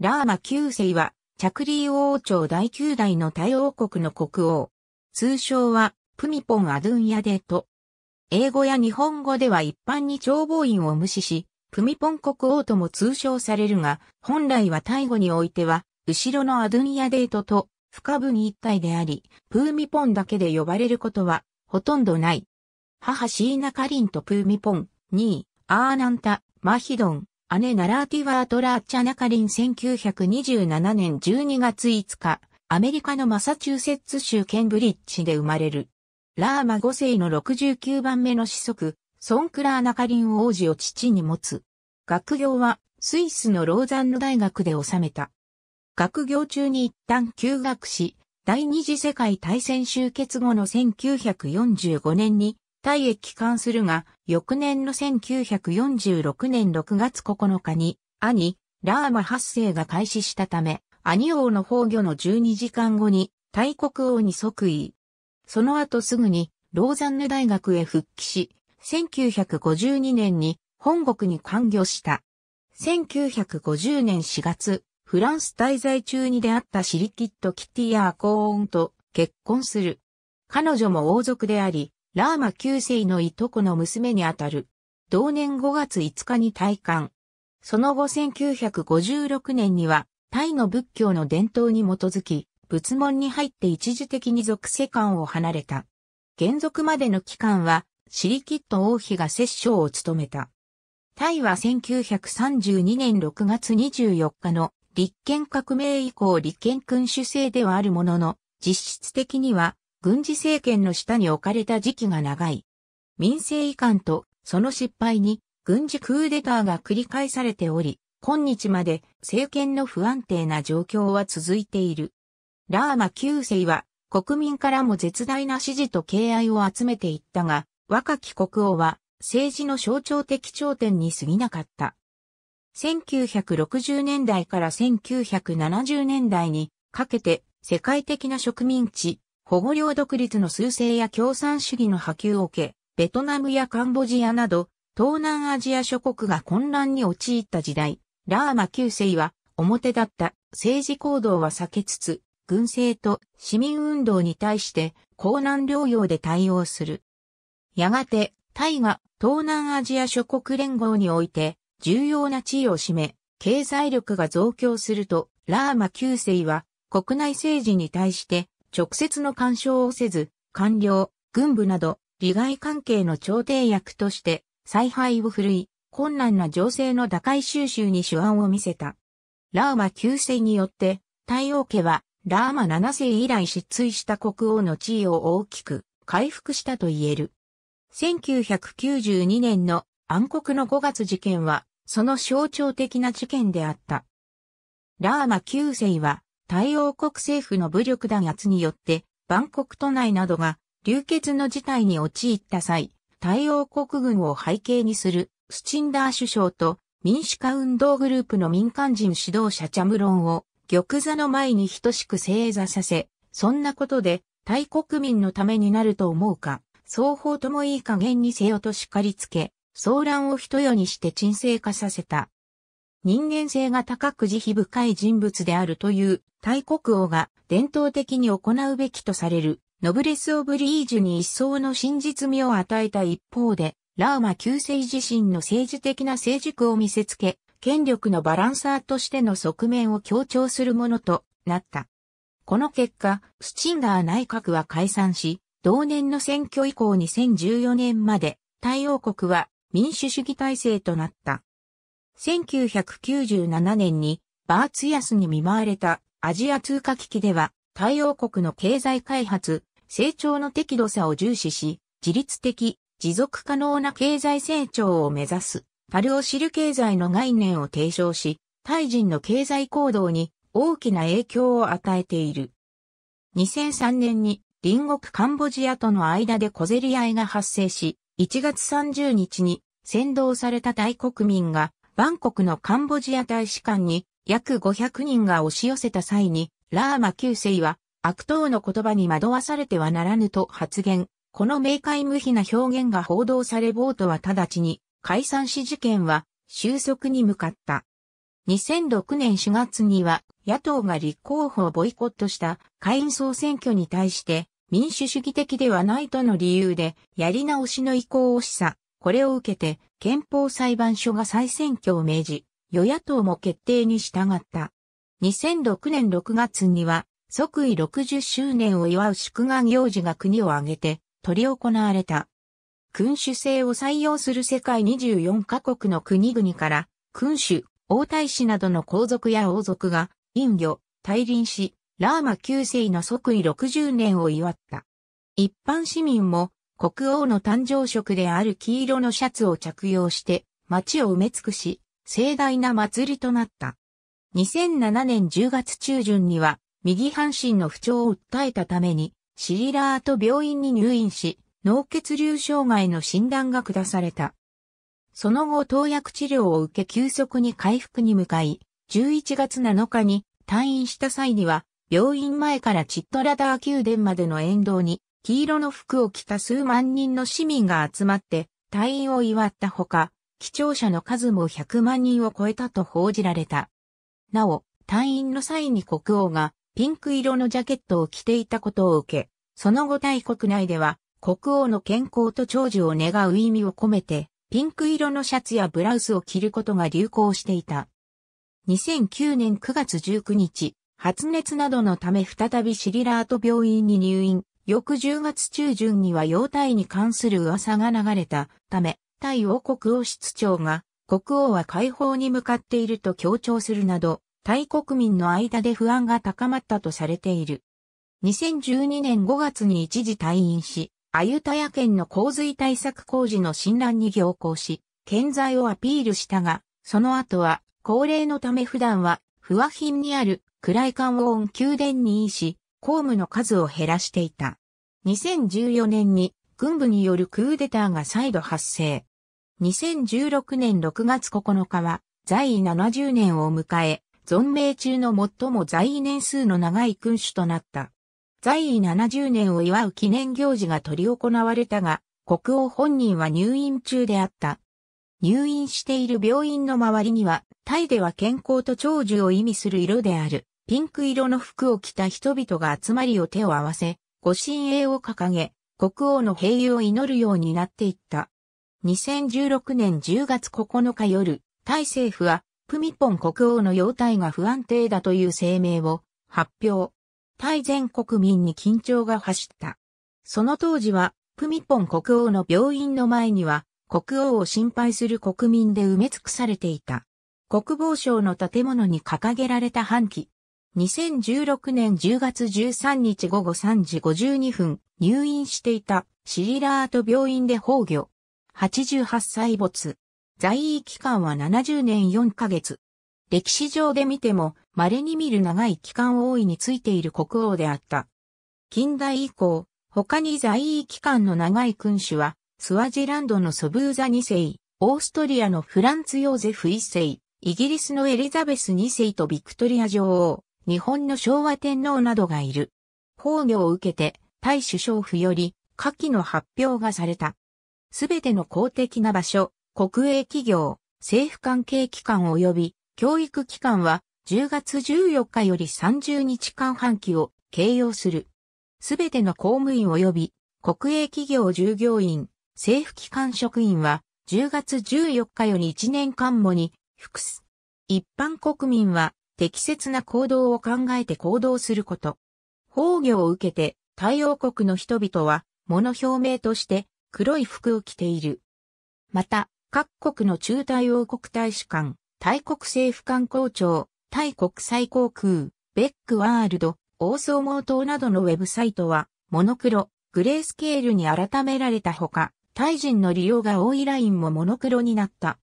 ラーマ9世は、着ー王朝第9代のイ王国の国王。通称は、プミポン・アドゥンヤデート。英語や日本語では一般に長望院を無視し、プミポン国王とも通称されるが、本来はタイ語においては、後ろのアドゥンヤデートと、深部に一体であり、プーミポンだけで呼ばれることは、ほとんどない。母シーナカリンとプーミポン、2位、アーナンタ、マヒドン、姉ナラーティワート・ラーチャ・ナカリン1927年12月5日、アメリカのマサチューセッツ州ケンブリッジで生まれる。ラーマ5世の69番目の子息、ソンクラーナカリン王子を父に持つ。学業はスイスのローザンヌ大学で収めた。学業中に一旦休学し、第二次世界大戦終結後の1945年に退役帰還するが、翌年の1946年6月9日に、兄、ラーマ8世が開始したため、兄王の崩御の12時間後に、大国王に即位。その後すぐに、ローザンヌ大学へ復帰し、1952年に本国に還御した。1950年4月、フランス滞在中に出会ったシリキッド・キティアー・コーンと結婚する。彼女も王族であり、ラーマ9世のいとこの娘にあたる。同年5月5日に退官。その後1956年には、タイの仏教の伝統に基づき、仏門に入って一時的に俗世間を離れた。現俗までの期間は、シリキット王妃が摂政を務めた。タイは1932年6月24日の立憲革命以降立憲君主制ではあるものの、実質的には軍事政権の下に置かれた時期が長い。民政移管とその失敗に軍事クーデターが繰り返されており、今日まで政権の不安定な状況は続いている。ラーマ9世は国民からも絶大な支持と敬愛を集めていったが、若き国王は政治の象徴的頂点に過ぎなかった。1960年代から1970年代にかけて世界的な植民地、保護領独立の趨勢や共産主義の波及を受け、ベトナムやカンボジアなど、東南アジア諸国が混乱に陥った時代、ラーマ9世は表だった政治行動は避けつつ、軍政と市民運動に対して、高難療養で対応する。やがて、タイが東南アジア諸国連合において、重要な地位を占め、経済力が増強すると、ラーマ9世は国内政治に対して直接の干渉をせず、官僚、軍部など、利害関係の調停役として、采配を振るい、困難な情勢の打開収集に手腕を見せた。ラーマ旧世によって、太陽家は、ラーマ7世以来失墜した国王の地位を大きく回復したと言える。1992年の暗黒の5月事件は、その象徴的な事件であった。ラーマ9世は、太陽国政府の武力弾圧によって、万国都内などが流血の事態に陥った際、太陽国軍を背景にするスチンダー首相と民主化運動グループの民間人指導者チャムロンを玉座の前に等しく正座させ、そんなことで対国民のためになると思うか、双方ともいい加減にせよと叱りつけ、騒乱を一夜にして沈静化させた。人間性が高く慈悲深い人物であるという大国王が伝統的に行うべきとされるノブレス・オブリージュに一層の真実味を与えた一方で、ラーマ旧世自身の政治的な成熟を見せつけ、権力のバランサーとしての側面を強調するものとなった。この結果、スチンガー内閣は解散し、同年の選挙以降2014年まで、太陽国は民主主義体制となった。1997年にバーツ安に見舞われたアジア通貨危機では、対陽国の経済開発、成長の適度さを重視し、自律的、持続可能な経済成長を目指す、パルオシル経済の概念を提唱し、タイ人の経済行動に大きな影響を与えている。2003年に隣国カンボジアとの間で小競り合いが発生し、1月30日に先導された大国民がバンコクのカンボジア大使館に約500人が押し寄せた際に、ラーマ九世は悪党の言葉に惑わされてはならぬと発言。この明快無比な表現が報道されボーは直ちに解散し事件は収束に向かった。2006年4月には野党が立候補をボイコットした会員総選挙に対して民主主義的ではないとの理由でやり直しの意向を示唆。これを受けて、憲法裁判所が再選挙を命じ、与野党も決定に従った。2006年6月には、即位60周年を祝う祝賀行事が国を挙げて、取り行われた。君主制を採用する世界24カ国の国々から、君主、王太子などの皇族や王族が、隠御、退臨し、ラーマ9世の即位60年を祝った。一般市民も国王の誕生色である黄色のシャツを着用して街を埋め尽くし、盛大な祭りとなった。2007年10月中旬には右半身の不調を訴えたためにシリラーと病院に入院し、脳血流障害の診断が下された。その後投薬治療を受け急速に回復に向かい、11月7日に退院した際には、病院前からチットラダー宮殿までの沿道に黄色の服を着た数万人の市民が集まって退院を祝ったほか、貴重者の数も100万人を超えたと報じられた。なお、退院の際に国王がピンク色のジャケットを着ていたことを受け、その後大国内では国王の健康と長寿を願う意味を込めて、ピンク色のシャツやブラウスを着ることが流行していた。2009年9月19日、発熱などのため再びシリラート病院に入院。翌10月中旬には妖体に関する噂が流れたため、タイ王国王室長が、国王は解放に向かっていると強調するなど、タイ国民の間で不安が高まったとされている。2012年5月に一時退院し、アユタヤ県の洪水対策工事の診断に行行し、健在をアピールしたが、その後は、高齢のため普段は、不和品にある、暗い観音宮殿に移し、公務の数を減らしていた。2014年に軍部によるクーデターが再度発生。2016年6月9日は在位70年を迎え、存命中の最も在位年数の長い君主となった。在位70年を祝う記念行事が取り行われたが、国王本人は入院中であった。入院している病院の周りには、タイでは健康と長寿を意味する色である、ピンク色の服を着た人々が集まりを手を合わせ、ご神栄を掲げ、国王の平癒を祈るようになっていった。2016年10月9日夜、タイ政府は、プミポン国王の容態が不安定だという声明を発表。タイ全国民に緊張が走った。その当時は、プミポン国王の病院の前には、国王を心配する国民で埋め尽くされていた。国防省の建物に掲げられた半旗、2016年10月13日午後3時52分、入院していたシリラート病院で崩御。88歳没。在位期間は70年4ヶ月。歴史上で見ても稀に見る長い期間王位についている国王であった。近代以降、他に在位期間の長い君主は、スワジランドのソブーザ2世、オーストリアのフランツ・ヨーゼフ1世、イギリスのエリザベス2世とビクトリア女王、日本の昭和天皇などがいる。崩御を受けて、大首相府より、下記の発表がされた。すべての公的な場所、国営企業、政府関係機関及び教育機関は10月14日より30日間半期を掲揚する。すべての公務員及び国営企業従業員、政府機関職員は10月14日より1年間もに服す。一般国民は適切な行動を考えて行動すること。崩御を受けて、太陽国の人々は、物表明として黒い服を着ている。また、各国の中太王国大使館、大国政府官公庁、タ国際航空、ベックワールド、オーソーモーなどのウェブサイトは、モノクロ、グレースケールに改められたほか、タイ人の利用が多いラインもモノクロになった。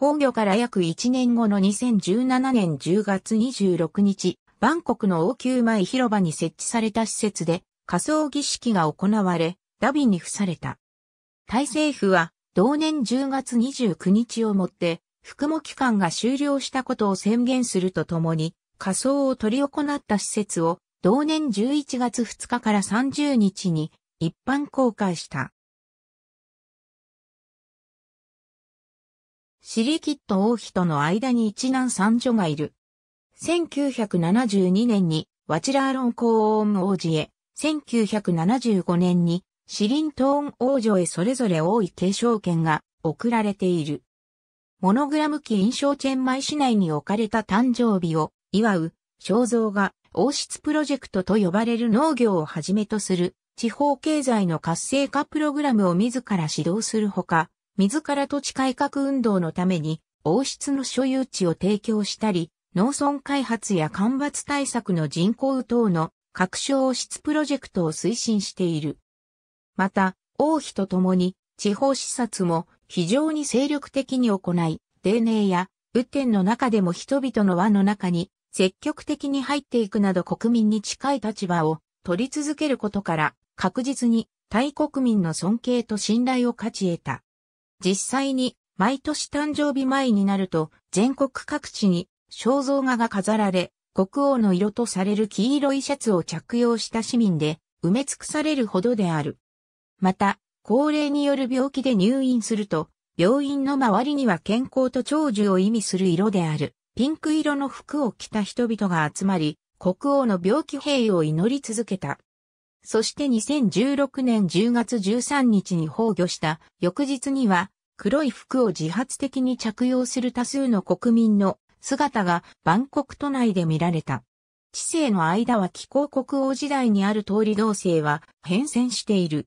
崩御から約1年後の2017年10月26日、バンコクの王宮前広場に設置された施設で仮葬儀式が行われ、ダビに付された。タイ政府は同年10月29日をもって服務期間が終了したことを宣言するとともに、仮葬を取り行った施設を同年11月2日から30日に一般公開した。シリキット王妃との間に一男三女がいる。1972年にワチラーロン公王王子へ、1975年にシリントーン王女へそれぞれ王位継承権が贈られている。モノグラム機印象チェンマイ市内に置かれた誕生日を祝う肖像が王室プロジェクトと呼ばれる農業をはじめとする地方経済の活性化プログラムを自ら指導するほか、自ら土地改革運動のために王室の所有地を提供したり、農村開発や干ばつ対策の人口等の各省王室プロジェクトを推進している。また、王妃と共に地方視察も非常に精力的に行い、丁寧や雨天の中でも人々の輪の中に積極的に入っていくなど国民に近い立場を取り続けることから確実に大国民の尊敬と信頼を勝ち得た。実際に毎年誕生日前になると全国各地に肖像画が飾られ、国王の色とされる黄色いシャツを着用した市民で埋め尽くされるほどである。また、高齢による病気で入院すると、病院の周りには健康と長寿を意味する色である、ピンク色の服を着た人々が集まり、国王の病気兵を祈り続けた。そして2016年10月13日に崩御した翌日には黒い服を自発的に着用する多数の国民の姿がバンコク都内で見られた。知性の間は気候国王時代にある通り同性は変遷している。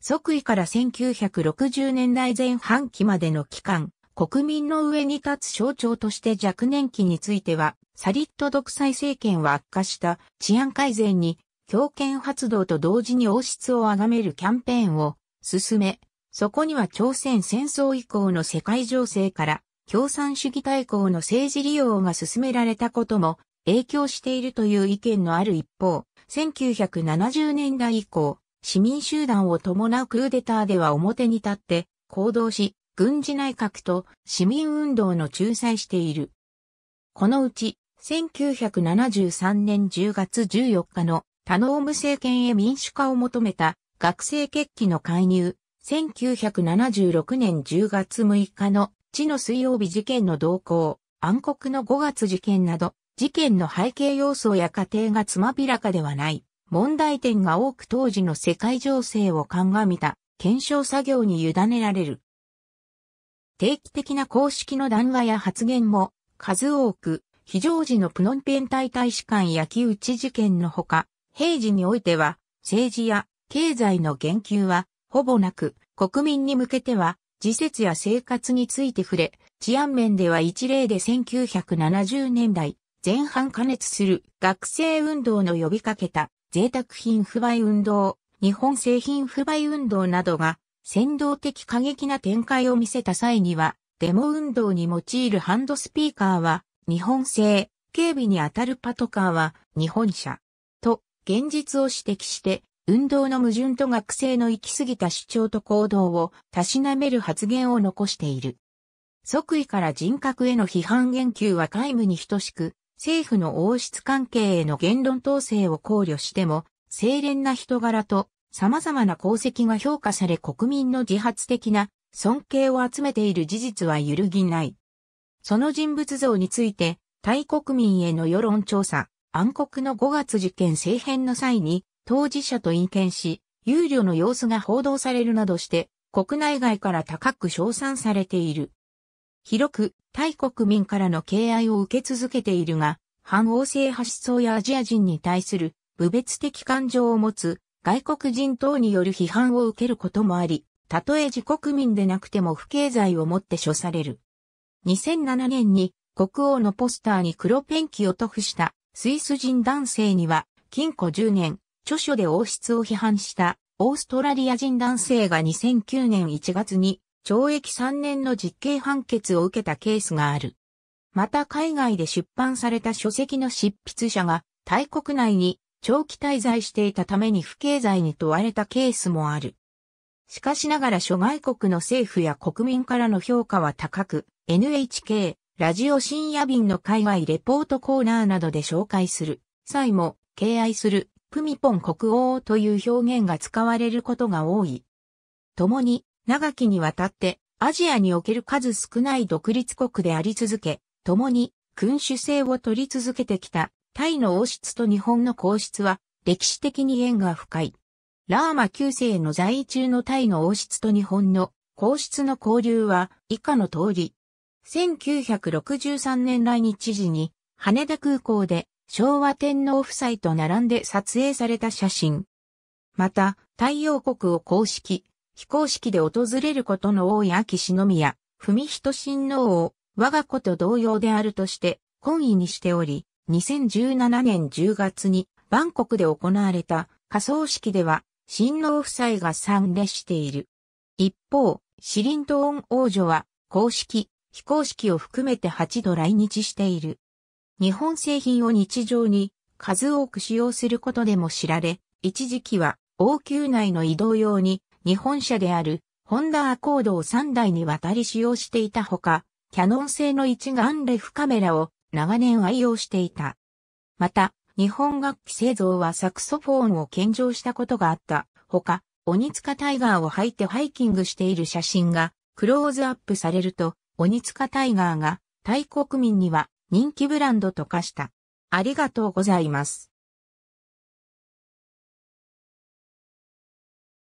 即位から1960年代前半期までの期間、国民の上に立つ象徴として若年期については、サリット独裁政権は悪化した治安改善に強権発動と同時に王室を崇めるキャンペーンを進め、そこには朝鮮戦争以降の世界情勢から共産主義大綱の政治利用が進められたことも影響しているという意見のある一方、1970年代以降、市民集団を伴うクーデターでは表に立って行動し、軍事内閣と市民運動の仲裁している。このうち、1973年10月14日のタノーム政権へ民主化を求めた学生決起の介入、1976年10月6日の地の水曜日事件の動向、暗黒の5月事件など、事件の背景要素や過程がつまびらかではない、問題点が多く当時の世界情勢を鑑みた、検証作業に委ねられる。定期的な公式の談話や発言も、数多く、非常時のプノンペンタ大使館焼き討ち事件のほか、平時においては、政治や経済の言及は、ほぼなく、国民に向けては、自節や生活について触れ、治安面では一例で1970年代前半加熱する学生運動の呼びかけた贅沢品不買運動、日本製品不買運動などが先導的過激な展開を見せた際には、デモ運動に用いるハンドスピーカーは日本製、警備に当たるパトカーは日本車。現実を指摘して、運動の矛盾と学生の行き過ぎた主張と行動をたしなめる発言を残している。即位から人格への批判言及は皆無に等しく、政府の王室関係への言論統制を考慮しても、清廉な人柄と様々な功績が評価され国民の自発的な尊敬を集めている事実は揺るぎない。その人物像について、大国民への世論調査、暗黒の5月事件政変の際に、当事者と意見し、憂慮の様子が報道されるなどして、国内外から高く称賛されている。広く、タイ国民からの敬愛を受け続けているが、反王政派思想やアジア人に対する、無別的感情を持つ、外国人等による批判を受けることもあり、たとえ自国民でなくても不敬罪をもって処される。2007年に、国王のポスターに黒ペンキを塗布したスイス人男性には、禁錮10年、著書で王室を批判したオーストラリア人男性が2009年1月に懲役3年の実刑判決を受けたケースがある。また海外で出版された書籍の執筆者が大国内に長期滞在していたために不敬罪に問われたケースもある。しかしながら諸外国の政府や国民からの評価は高く、NHK、ラジオ深夜便の海外レポートコーナーなどで紹介する際も敬愛するプミポン国王という表現が使われることが多い。共に長きにわたってアジアにおける数少ない独立国であり続け、共に君主制を取り続けてきたタイの王室と日本の皇室は歴史的に縁が深い。ラーマ9世の在位中のタイの王室と日本の皇室の交流は以下の通り、1963年来日時に羽田空港で昭和天皇夫妻と並んで撮影された写真。また、太陽国を公式、非公式で訪れることの多い秋篠宮、文人親王を我が子と同様であるとして懇意にしており、2017年10月にバンコクで行われた仮葬式では親王夫妻が参列している。一方、シリントーン王女は公式、非公式を含めて8度来日している。日本製品を日常に数多く使用することでも知られ、一時期は王宮内の移動用に日本車であるホンダアコードを3台にわたり使用していたほか、キャノン製の一眼レフカメラを長年愛用していた。また、日本楽器製造はサクソフォンを献上したことがあったほか、鬼塚タイガーを履いてハイキングしている写真がクローズアップされると、鬼塚タイガーが、タイ国民には人気ブランドと化した。ありがとうございます。